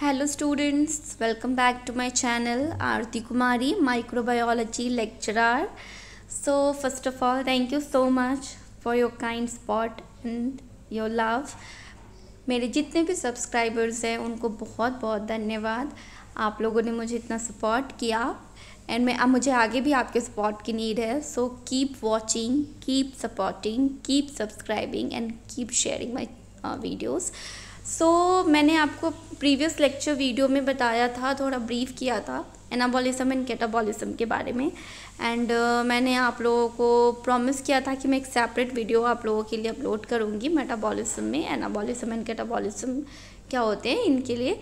hello students welcome back to my channel Aarti Kumari microbiology lecturer so first of all thank you so much for your kind support and your love मेरे जितने भी subscribers हैं उनको बहुत बहुत धन्यवाद आप लोगों ने मुझे इतना सपोर्ट किया एंड मैं अब मुझे आगे भी आपके सपोर्ट की नीड है so keep watching keep supporting keep subscribing and keep sharing my videos so so, मैंने आपको प्रीवियस लेक्चर वीडियो में बताया था थोड़ा ब्रीफ किया था एनाबॉलिज्म एंड कैटाबॉलिज्म के बारे में एंड uh, मैंने आप लोगों को प्रॉमिस किया था कि मैं एक सेपरेट वीडियो आप लोगों के लिए अपलोड करूँगी मेटाबॉलिज्म में एनाबॉलिज्म एंड कैटाबॉलिज्म क्या होते हैं इनके लिए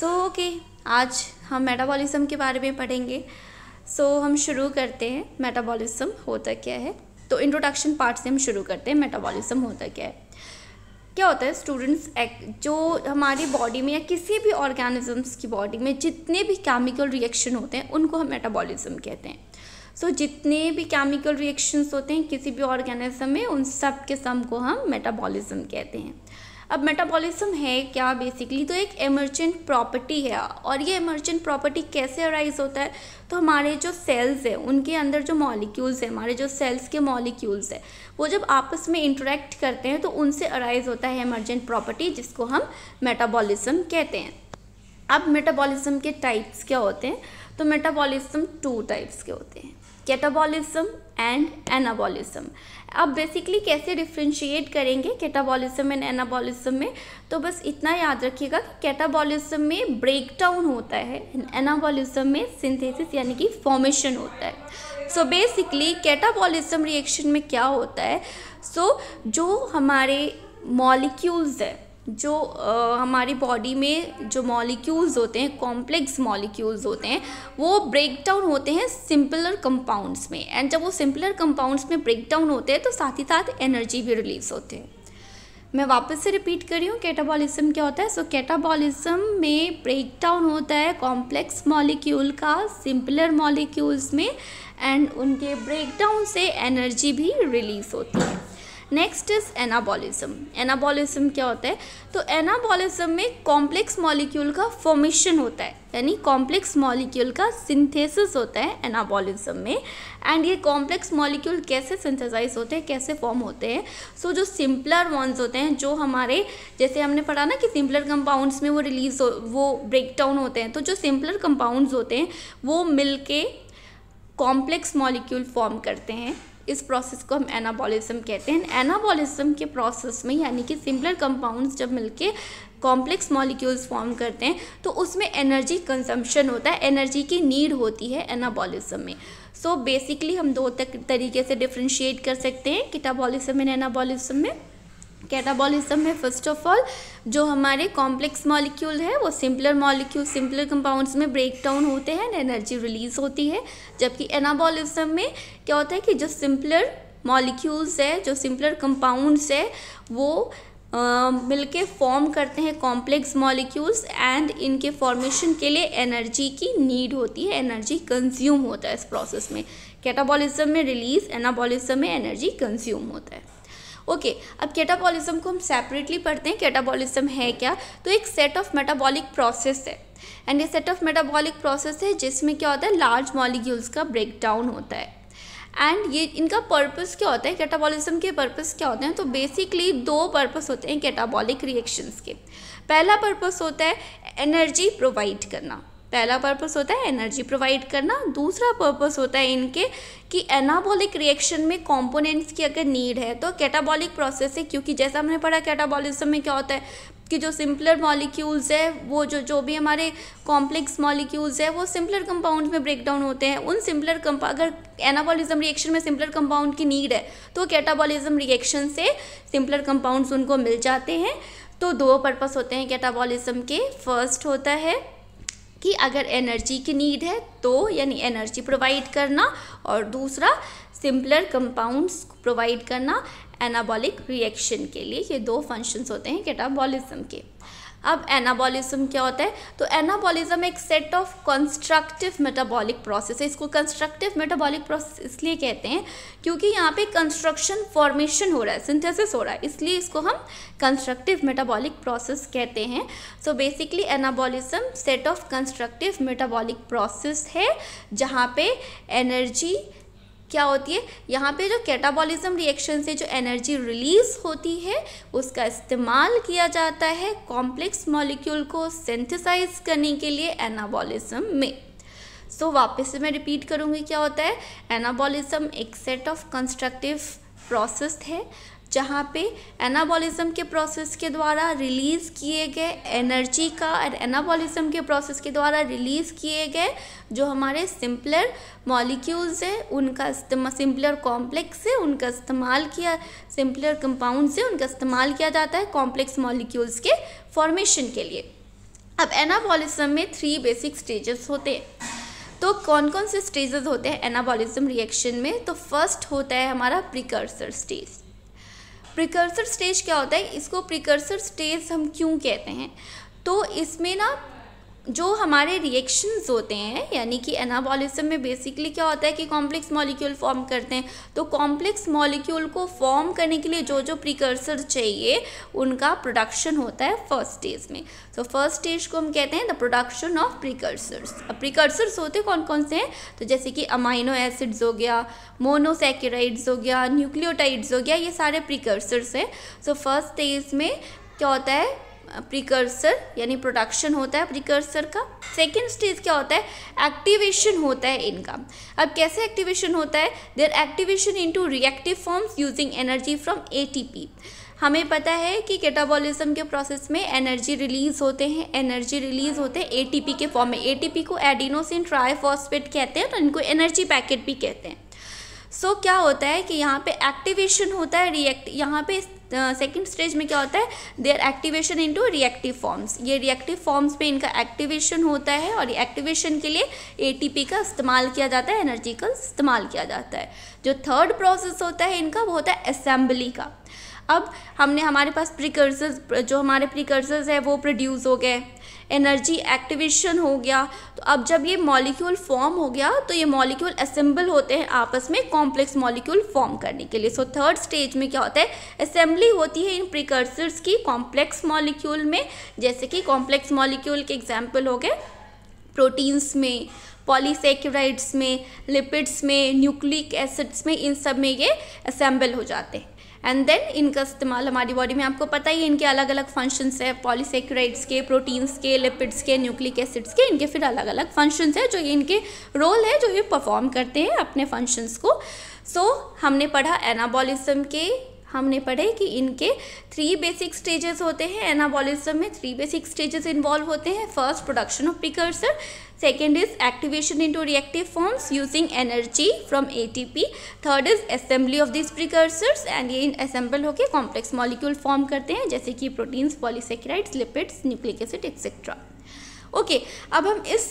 सो so, ओके okay, आज हम मेटाबॉलिज्म के बारे में पढ़ेंगे सो so, हम शुरू करते हैं मेटाबॉलिज्म होता क्या है तो इंट्रोडक्शन पार्ट से हम शुरू करते हैं मेटाबॉलिज्म होता क्या है क्या होता है स्टूडेंट्स जो हमारी बॉडी में या किसी भी ऑर्गेनिजम्स की बॉडी में जितने भी केमिकल रिएक्शन होते हैं उनको हम मेटाबॉलिज्म कहते हैं सो so, जितने भी केमिकल रिएक्शंस होते हैं किसी भी ऑर्गेनिज्म में उन सब के सम को हम मेटाबॉलिज्म कहते हैं अब मेटाबॉलिज्म है क्या बेसिकली तो एक इमरजेंट प्रॉपर्टी है और ये इमरजेंट प्रॉपर्टी कैसे अराइज होता है तो हमारे जो सेल्स हैं उनके अंदर जो मॉलिक्यूल्स हैं हमारे जो सेल्स के मॉलिक्यूल्स हैं वो जब आपस में इंटरेक्ट करते हैं तो उनसे अराइज होता है इमरजेंट प्रॉपर्टी जिसको हम मेटाबॉलिज्म कहते हैं अब मेटाबॉलिज्म के टाइप्स क्या होते हैं तो मेटाबॉलिज्म टू टाइप्स के होते हैं कैटाबॉलिज्म एंड एनाबॉलिज्म अब बेसिकली कैसे डिफ्रेंशिएट करेंगे कैटाबॉलिज्म एंड एनाबॉलिज्म में तो बस इतना याद रखिएगा कि कैटाबॉलिज्म में ब्रेकडाउन होता है एनाबॉलिज्म में सिंथेसिस यानी कि फॉर्मेशन होता है सो बेसिकली कैटाबॉलिज्म रिएक्शन में क्या होता है सो so, जो हमारे मॉलिक्यूल्स हैं जो आ, हमारी बॉडी में जो मॉलिक्यूल्स होते हैं कॉम्प्लेक्स मॉलिक्यूल्स होते हैं वो ब्रेक डाउन होते हैं सिंपलर कंपाउंड्स में एंड जब वो सिंपलर कंपाउंड्स में ब्रेक डाउन होते हैं तो साथ ही साथ एनर्जी भी रिलीज होते हैं मैं वापस से रिपीट कर रही हूँ कैटाबॉलिज्म क्या होता है सो so, कैटाबॉलिज्म में ब्रेक डाउन होता है कॉम्प्लेक्स मॉलिक्यूल का सिंपलर मॉलिक्यूल्स में एंड उनके ब्रेकडाउन से एनर्जी भी रिलीज होती है नेक्स्ट इज एनाबॉलिज्म एनाबॉलिज्म क्या होता है तो एनाबॉलिज्म में कॉम्प्लेक्स मॉलिक्यूल का फॉर्मेशन होता है यानी कॉम्प्लेक्स मॉलिक्यूल का सिंथेसिस होता है एनाबॉलिज्म में एंड ये कॉम्प्लेक्स मॉलिक्यूल कैसे सिंथेसाइज होते हैं कैसे फॉर्म होते हैं सो so, जो सिंपलर वॉन्स होते हैं जो हमारे जैसे हमने पढ़ा ना कि सिंपलर कंपाउंड्स में वो रिलीज हो वो ब्रेक डाउन होते हैं तो जो सिंपलर कंपाउंड्स होते हैं वो मिल के कॉम्प्लेक्स मॉलिक्यूल फॉर्म करते हैं इस प्रोसेस को हम एनाबॉलिज्म कहते हैं एनाबॉलिज्म के प्रोसेस में यानी कि सिमिलर कंपाउंड्स जब मिलके कॉम्प्लेक्स मॉलिक्यूल्स फॉर्म करते हैं तो उसमें एनर्जी कंजम्पशन होता है एनर्जी की नीड होती है एनाबॉलिज्म में सो so बेसिकली हम दो तक तरीके से डिफ्रेंशिएट कर सकते हैं किटाबॉलिज्म एंड एनाबॉलिज्म में कैटाबॉलिज्म में फर्स्ट ऑफ ऑल जो हमारे कॉम्प्लेक्स मॉलिक्यूल है वो सिंपलर मॉलिक्यूल सिंपलर कंपाउंड्स में ब्रेक डाउन होते हैं एंड एनर्जी रिलीज होती है जबकि एनाबॉलिज्म में क्या होता है कि जो सिंपलर मॉलिक्यूल्स है जो सिंपलर कंपाउंड्स है वो मिलके फॉर्म करते हैं कॉम्प्लेक्स मॉलिक्यूल्स एंड इनके फॉर्मेशन के लिए एनर्जी की नीड होती है एनर्जी कंज्यूम होता है इस प्रोसेस में कैटाबॉलिज्म में रिलीज एनाबॉलिज्म में एनर्जी कंज्यूम होता है ओके okay, अब कैटाबॉलिज्म को हम सेपरेटली पढ़ते हैं कैटाबॉलिज्म है क्या तो एक सेट ऑफ मेटाबॉलिक प्रोसेस है एंड ये सेट ऑफ मेटाबॉलिक प्रोसेस है जिसमें क्या होता है लार्ज मॉलिक्यूल्स का ब्रेकडाउन होता है एंड ये इनका पर्पस क्या होता है कैटाबॉलिज्म के पर्पस क्या होते हैं तो बेसिकली दो पर्पस होते हैं कैटाबॉलिक रिएक्शंस के पहला पर्पस होता है एनर्जी प्रोवाइड करना पहला पर्पस होता है एनर्जी प्रोवाइड करना दूसरा पर्पस होता है इनके कि एनाबॉलिक रिएक्शन में कंपोनेंट्स की अगर नीड है तो कैटाबॉलिक प्रोसेस है क्योंकि जैसा हमने पढ़ा कैटाबॉलिज्म में क्या होता है कि जो सिंपलर मॉलिक्यूल्स है वो जो जो भी हमारे कॉम्प्लेक्स मॉलिक्यूल्स है वो सिंपलर कंपाउंड में ब्रेक डाउन होते हैं उन सिंपलर कंपा अगर एनाबॉलिज्म रिएक्शन में सिंपलर कंपाउंड की नीड है तो कैटाबॉलिज्म रिएक्शन से सिंपलर कंपाउंड्स उनको मिल जाते हैं तो दो पर्पस होते हैं कैटाबॉलिज्म के फर्स्ट होता है कि अगर एनर्जी की नीड है तो यानी एनर्जी प्रोवाइड करना और दूसरा सिंपलर कंपाउंड्स प्रोवाइड करना एनाबॉलिक रिएक्शन के लिए ये दो फंक्शंस होते हैं कैटाबॉलिज्म के अब एनाबॉलिज्म क्या होता है तो एनाबॉलिज्म एक set of constructive metabolic process है इसको कंस्ट्रक्टिव मेटाबॉलिक प्रोसेस इसलिए कहते हैं क्योंकि यहाँ पे कंस्ट्रक्शन फॉर्मेशन हो रहा है सिंथेसिस हो रहा है इसलिए इसको हम कंस्ट्रक्टिव मेटाबॉलिक प्रोसेस कहते हैं so basically anabolism set of constructive metabolic process है जहाँ पे एनर्जी क्या होती है यहाँ पे जो कैटाबॉलिज्म रिएक्शन से जो एनर्जी रिलीज होती है उसका इस्तेमाल किया जाता है कॉम्प्लेक्स मॉलिक्यूल को सिंथेसाइज करने के लिए एनाबॉलिज्म में सो so, वापस से मैं रिपीट करूँगी क्या होता है एनाबॉलिज्म एक सेट ऑफ कंस्ट्रक्टिव प्रोसेस है जहाँ पे एनाबॉलिज्म के प्रोसेस के द्वारा रिलीज़ किए गए एनर्जी का और एनाबॉलिज्म के प्रोसेस के द्वारा रिलीज़ किए गए जो हमारे सिंपलर मॉलिक्यूल्स है उनका सिंपलर कॉम्प्लेक्स है उनका इस्तेमाल किया सिंपलर कंपाउंड से उनका इस्तेमाल किया जाता है कॉम्प्लेक्स मॉलिक्यूल्स के फॉर्मेशन के लिए अब एनाबॉलिज्म में थ्री बेसिक स्टेजेस होते हैं तो कौन कौन से स्टेजेस होते हैं एनाबॉलिज्म रिएक्शन में तो फर्स्ट होता है हमारा प्रिकर्सर स्टेज प्रिकर्सर स्टेज क्या होता है इसको प्रिकर्सर स्टेज हम क्यों कहते हैं तो इसमें ना जो हमारे रिएक्शंस होते हैं यानी कि एनाबॉलिज्म में बेसिकली क्या होता है कि कॉम्प्लेक्स मॉलिक्यूल फॉर्म करते हैं तो कॉम्प्लेक्स मॉलिक्यूल को फॉर्म करने के लिए जो जो प्रिकर्सर चाहिए उनका प्रोडक्शन होता है फर्स्ट स्टेज में तो फर्स्ट स्टेज को हम कहते हैं द प्रोडक्शन ऑफ प्रिकर्सर्स अब प्रिकर्सर्स होते कौन कौन से हैं तो जैसे कि अमाइनो एसिड्स हो गया मोनोसेक्राइड्स हो गया न्यूक्लियोटाइड्स हो गया ये सारे प्रिकर्सर्स हैं सो फर्स्ट स्टेज में क्या होता है प्रिकर्सर यानी प्रोडक्शन होता है प्रिकर्सर का सेकेंड स्टेज क्या होता है एक्टिवेशन होता है इनका अब कैसे एक्टिवेशन होता है their activation into reactive forms using energy from ATP हमें पता है कि कैटाबॉलिज्म के प्रोसेस में एनर्जी रिलीज होते हैं एनर्जी रिलीज होते हैं एटीपी के फॉर्म में एटीपी को एडिनोसिन ट्राइफॉस्फेट कहते हैं तो इनको एनर्जी पैकेट भी कहते हैं सो so, क्या होता है कि यहाँ पे एक्टिवेशन होता है रिएक्ट यहाँ पे सेकंड uh, स्टेज में क्या होता है their activation into reactive forms ये रिएक्टिव फॉर्म्स पे इनका एक्टिवेशन होता है और एक्टिवेशन के लिए एटीपी का इस्तेमाल किया जाता है एनर्जी का इस्तेमाल किया जाता है जो थर्ड प्रोसेस होता है इनका वो होता है असेंबली का अब हमने हमारे पास प्रिकर्सर्स जो हमारे प्रिकर्सर्स है वो प्रोड्यूस हो गए एनर्जी एक्टिवेशन हो गया तो अब जब ये मॉलिक्यूल फॉर्म हो गया तो ये मॉलिक्यूल असेंबल होते हैं आपस में कॉम्प्लेक्स मॉलिक्यूल फॉर्म करने के लिए सो थर्ड स्टेज में क्या होता है असेंबली होती है इन प्रिकर्सर्स की कॉम्प्लेक्स मॉलिक्यूल में जैसे कि कॉम्प्लेक्स मॉलिक्यूल के एग्जाम्पल हो गए प्रोटीन्स में पॉलीसेक्यूराइड्स में लिपिड्स में न्यूक्लिक एसिड्स में इन सब में ये असेंबल हो जाते हैं एंड देन इनका इस्तेमाल हमारी बॉडी में आपको पता ही है इनके अलग अलग फंक्शंस है पॉलीसेक्राइड्स के प्रोटीन्स के लिपिड्स के न्यूक्लिक एसिड्स के इनके फिर अलग अलग फंक्शंस है जो इनके रोल है जो ये परफॉर्म करते हैं अपने फंक्शंस को सो so, हमने पढ़ा एनाबॉलिज्म के हमने पढ़े कि इनके थ्री बेसिक स्टेजेस होते हैं एनाबॉलिज्म में थ्री बेसिक स्टेजेस इन्वॉल्व होते हैं first production of precursor second is activation into reactive forms using energy from ATP third is assembly of this precursors and ये असेंबल होकर कॉम्प्लेक्स मॉलिक्यूल फॉर्म करते हैं जैसे कि proteins polysaccharides lipids nucleic acid etcetera okay okay, अब हम इस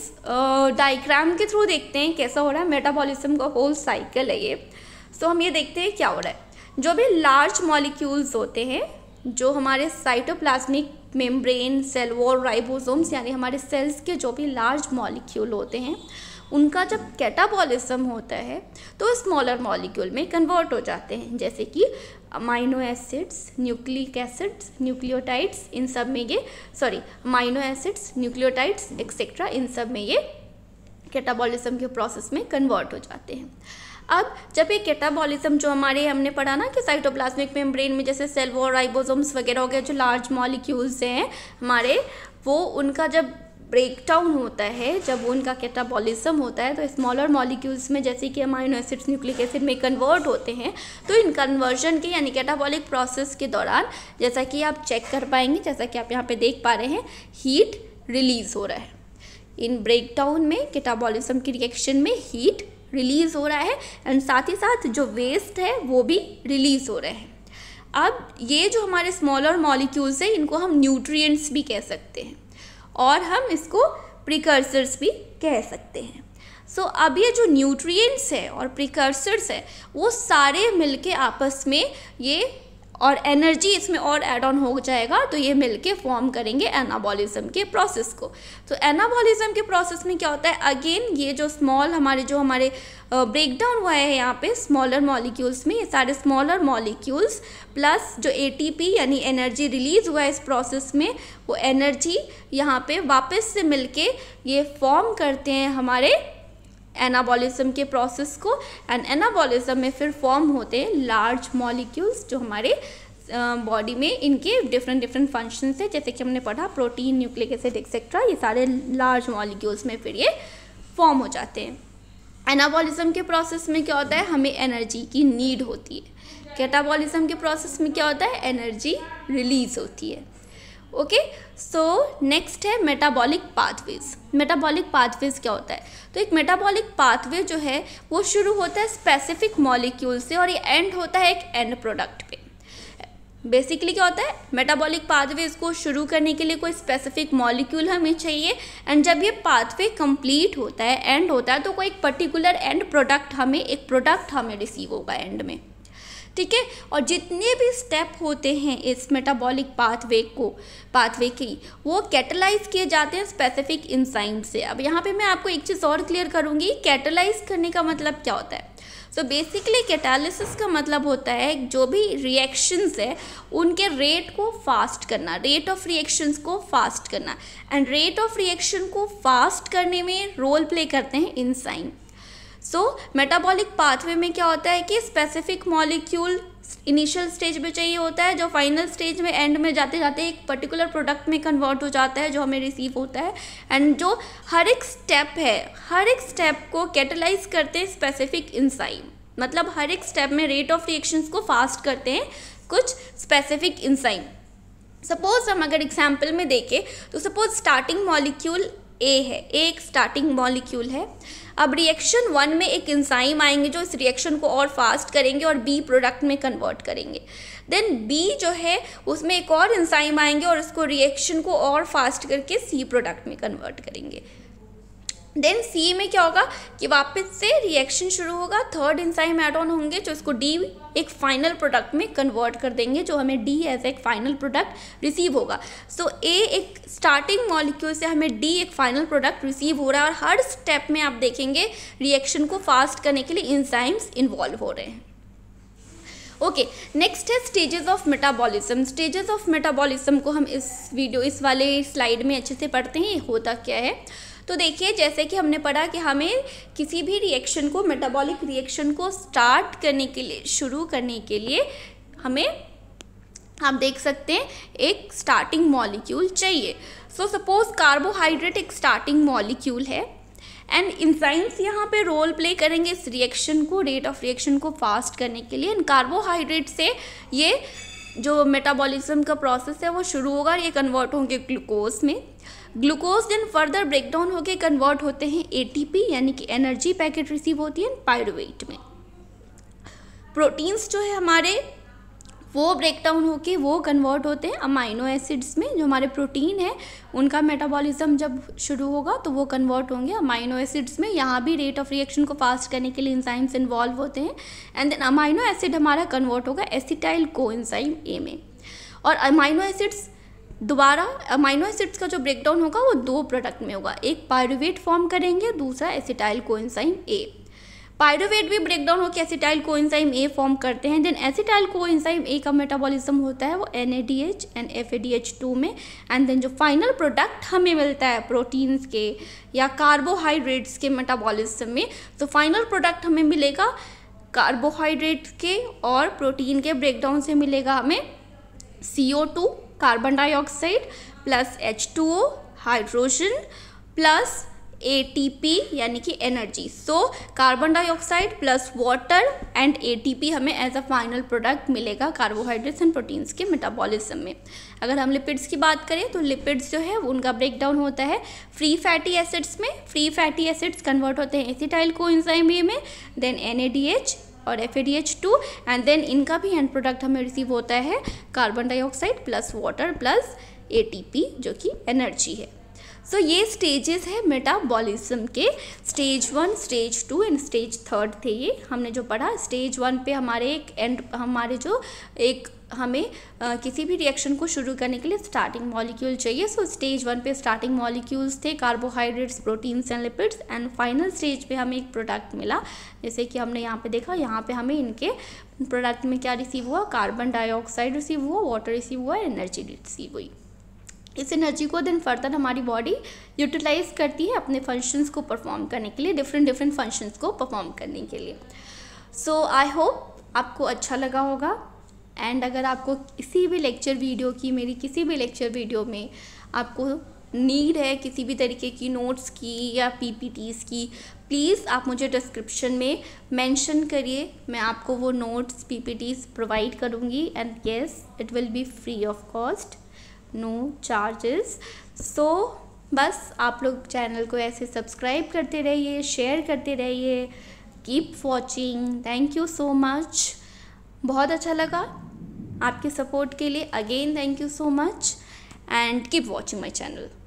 diagram के थ्रू देखते हैं कैसा हो रहा है मेटाबॉलिज्म का होल साइकिल है ये सो so, हम ये देखते हैं क्या हो रहा है जो भी लार्ज मॉलिक्यूल्स होते हैं जो हमारे cytoplasmic membrane cell wall ribosomes यानी हमारे सेल्स के जो भी लार्ज मॉलिक्यूल होते हैं उनका जब कैटाबॉलिज्म होता है तो स्मॉलर मॉलिक्यूल में कन्वर्ट हो जाते हैं जैसे कि amino acids nucleic acids nucleotides इन सब में ये sorry amino acids nucleotides etcetera इन सब में ये कैटाबॉलिज्म के प्रोसेस में कन्वर्ट हो जाते हैं अब जब ये कैटाबॉलिज्म जो हमारे हमने पढ़ा ना कि साइटोप्लाज्मिक मेम्ब्रेन में जैसे सेल वॉल राइबोसोम्स वगैरह हो गए जो लार्ज मॉलिक्यूल्स हैं हमारे वो उनका जब ब्रेकडाउन होता है जब उनका कैटाबॉलिज्म होता है तो स्मॉलर मॉलिक्यूल्स में जैसे कि अमाइनो एसिड्स न्यूक्लिक एसिड में कन्वर्ट होते हैं तो इन कन्वर्जन के यानी कैटाबॉलिक प्रोसेस के दौरान जैसा कि आप चेक कर पाएंगे जैसा कि आप यहाँ पे देख पा रहे हैं हीट रिलीज़ हो रहा है इन ब्रेकडाउन में कैटाबॉलिज्म की रिएक्शन में हीट रिलीज़ हो रहा है एंड साथ ही साथ जो वेस्ट है वो भी रिलीज़ हो रहे हैं अब ये जो हमारे स्मॉलर मॉलिक्यूल्स हैं इनको हम न्यूट्रिएंट्स भी कह सकते हैं और हम इसको प्रिकर्सर्स भी कह सकते हैं सो so, अब ये जो न्यूट्रिएंट्स है और प्रिकर्सर्स है वो सारे मिलके आपस में ये और एनर्जी इसमें और एड ऑन हो जाएगा तो ये मिलके फॉर्म करेंगे एनाबॉलिज्म के प्रोसेस को तो एनाबॉलिज्म के प्रोसेस में क्या होता है अगेन ये जो स्मॉल हमारे जो हमारे ब्रेक डाउन हुआ है यहाँ पे स्मॉलर मॉलिक्यूल्स में ये सारे स्मॉलर मॉलिक्यूल्स प्लस जो एटीपी यानी एनर्जी रिलीज हुआ है इस प्रोसेस में वो एनर्जी यहाँ पे वापस से मिलके ये फॉर्म करते हैं हमारे एनाबॉलिज्म के प्रोसेस को एंड एनाबॉलिज्म में फिर फॉर्म होते हैं लार्ज मॉलिक्यूल्स जो हमारे बॉडी में इनके डिफरेंट डिफरेंट फंक्शन है जैसे कि हमने पढ़ा प्रोटीन न्यूक्लिक एसिड एक्सेट्रा ये सारे लार्ज मॉलिक्यूल्स में फिर ये फॉर्म हो जाते हैं एनाबॉलिज्म के प्रोसेस में क्या होता है हमें एनर्जी की नीड होती है कैटाबॉलिज्म के प्रोसेस में क्या होता है एनर्जी रिलीज होती है ओके सो नेक्स्ट है मेटाबॉलिक पाथवेज मेटाबॉलिक पाथवेज क्या होता है तो एक मेटाबॉलिक पाथवे जो है वो शुरू होता है स्पेसिफिक मॉलिक्यूल से और ये एंड होता है एक एंड प्रोडक्ट पे बेसिकली क्या होता है मेटाबॉलिक पाथवे इसको शुरू करने के लिए कोई स्पेसिफिक मॉलिक्यूल हमें चाहिए एंड जब ये पाथवे कंप्लीट होता है एंड होता है तो कोई एक पर्टिकुलर एंड प्रोडक्ट हमें एक प्रोडक्ट हमें रिसीव होगा एंड में ठीक है और जितने भी स्टेप होते हैं इस मेटाबॉलिक पाथवे को पाथवे की वो कैटलाइज किए जाते हैं स्पेसिफिक इंसाइम से अब यहाँ पे मैं आपको एक चीज़ और क्लियर करूँगी कैटलाइज करने का मतलब क्या होता है सो बेसिकली कैटालिसिस का मतलब होता है जो भी रिएक्शंस है उनके रेट को फास्ट करना रेट ऑफ रिएक्शंस को फास्ट करना एंड रेट ऑफ रिएक्शन को फास्ट करने में रोल प्ले करते हैं इंसाइम सो मेटाबॉलिक पाथवे में क्या होता है कि स्पेसिफिक मॉलिक्यूल इनिशियल स्टेज में चाहिए होता है जो फाइनल स्टेज में एंड में जाते जाते एक पर्टिकुलर प्रोडक्ट में कन्वर्ट हो जाता है जो हमें रिसीव होता है एंड जो हर एक स्टेप है हर एक स्टेप को कैटलाइज करते हैं स्पेसिफिक इंसाइम मतलब हर एक स्टेप में रेट ऑफ रिएक्शंस को फास्ट करते हैं कुछ स्पेसिफिक इंसाइम सपोज हम अगर एग्जाम्पल में देखें तो सपोज स्टार्टिंग मॉलिक्यूल ए है ए एक स्टार्टिंग मॉलिक्यूल है अब रिएक्शन वन में एक इंजाइम आएंगे जो इस रिएक्शन को और फास्ट करेंगे और बी प्रोडक्ट में कन्वर्ट करेंगे देन बी जो है उसमें एक और इंजाइम आएंगे और उसको रिएक्शन को और फास्ट करके सी प्रोडक्ट में कन्वर्ट करेंगे देन सी में क्या होगा कि वापस से रिएक्शन शुरू होगा थर्ड इंसाइम एड ऑन होंगे जो इसको डी एक फाइनल प्रोडक्ट में कन्वर्ट कर देंगे जो हमें डी एज एक फाइनल प्रोडक्ट रिसीव होगा सो so, ए एक स्टार्टिंग मॉलिक्यूल से हमें डी एक फाइनल प्रोडक्ट रिसीव हो रहा है और हर स्टेप में आप देखेंगे रिएक्शन को फास्ट करने के लिए इंसाइम्स इन्वॉल्व हो रहे हैं ओके नेक्स्ट है stages of metabolism stages of metabolism को हम इस वीडियो इस वाले स्लाइड में अच्छे से पढ़ते हैं होता क्या है तो देखिए जैसे कि हमने पढ़ा कि हमें किसी भी रिएक्शन को मेटाबॉलिक रिएक्शन को स्टार्ट करने के लिए शुरू करने के लिए हमें आप देख सकते हैं एक स्टार्टिंग मॉलिक्यूल चाहिए सो सपोज कार्बोहाइड्रेट एक स्टार्टिंग मॉलिक्यूल है एंड इंजाइम्स यहाँ पे रोल प्ले करेंगे इस रिएक्शन को रेट ऑफ रिएक्शन को फास्ट करने के लिए एंड कार्बोहाइड्रेट से ये जो मेटाबॉलिज्म का प्रोसेस है वो शुरू होगा ये कन्वर्ट होंगे ग्लूकोज में ग्लूकोज देन फर्दर ब्रेकडाउन होकर कन्वर्ट होते हैं ए यानी कि एनर्जी पैकेट रिसीव होती है पायरुवेट में प्रोटीन्स जो है हमारे वो ब्रेकडाउन होके वो कन्वर्ट होते हैं अमाइनो एसिड्स में जो हमारे प्रोटीन है उनका मेटाबॉलिज्म जब शुरू होगा तो वो कन्वर्ट होंगे अमाइनो एसिड्स में यहाँ भी रेट ऑफ रिएक्शन को फास्ट करने के लिए इंजाइम्स इन्वॉल्व होते हैं एंड देन अमाइनो एसिड हमारा कन्वर्ट होगा एसिटाइल को ए में और अमाइनो एसिड्स दोबारा अमाइनो एसिड्स का जो ब्रेकडाउन होगा वो दो प्रोडक्ट में होगा एक पायरोवेट फॉर्म करेंगे दूसरा एसिटाइल कोइंसाइम ए पायरोवेट भी ब्रेकडाउन होकर एसिटाइल कोइंसाइम ए फॉर्म करते हैं देन एसिटाइल कोइंसाइम ए का मेटाबॉलिज्म होता है वो N A D H and F A D H two में एंड देन जो फाइनल प्रोडक्ट हमें मिलता है प्रोटीन्स के या कार्बोहाइड्रेट्स के मेटाबॉलिज्म में तो फाइनल प्रोडक्ट हमें मिलेगा कार्बोहाइड्रेट के और प्रोटीन के ब्रेकडाउन से मिलेगा हमें C O two carbon dioxide plus H two O hydrogen plus A T P यानी कि energy so carbon dioxide plus water and A T P हमें एज अ फाइनल प्रोडक्ट मिलेगा कार्बोहाइड्रेट्स एंड प्रोटीन्स के metabolism में अगर हम lipids की बात करें तो लिपिड्स जो है उनका ब्रेक डाउन होता है फ्री फैटी एसिड्स में फ्री फैटी एसिड्स कन्वर्ट होते हैं एसिटाइल को एंजाइम में then N A D H और एफ टू एंड देन इनका भी एंड प्रोडक्ट हमें रिसीव होता है carbon dioxide plus water plus A जो कि एनर्जी है सो so, ये स्टेजेस है मेटाबॉलिज्म के stage one stage two and stage third थे ये हमने जो पढ़ा स्टेज वन पे हमारे एक एंड हमारे जो एक हमें आ, किसी भी रिएक्शन को शुरू करने के लिए स्टार्टिंग मॉलिक्यूल चाहिए सो स्टेज वन पे स्टार्टिंग मॉलिक्यूल्स थे carbohydrates proteins and lipids and final stage पे हमें एक प्रोडक्ट मिला जैसे कि हमने यहाँ पे देखा यहाँ पे हमें इनके प्रोडक्ट में क्या रिसीव हुआ कार्बन डाइऑक्साइड रिसीव हुआ वाटर रिसीव हुआ एनर्जी रिसीव हुई इस एनर्जी को दिन फर्दर हमारी बॉडी यूटिलाइज करती है अपने फंक्शंस को परफॉर्म करने के लिए डिफरेंट डिफरेंट फंक्शंस को परफॉर्म करने के लिए सो आई होप आपको अच्छा लगा होगा एंड अगर आपको किसी भी लेक्चर वीडियो की मेरी किसी भी लेक्चर वीडियो में आपको नीड है किसी भी तरीके की नोट्स की या पीपीटीज़ की प्लीज़ आप मुझे डिस्क्रिप्शन में मेंशन करिए मैं आपको वो नोट्स पीपीटीज़ प्रोवाइड करूँगी and yes it will be free of cost no charges so बस आप लोग चैनल को ऐसे सब्सक्राइब करते रहिए शेयर करते रहिए keep watching thank you so much बहुत अच्छा लगा आपके सपोर्ट के लिए again thank you so much and keep watching my channel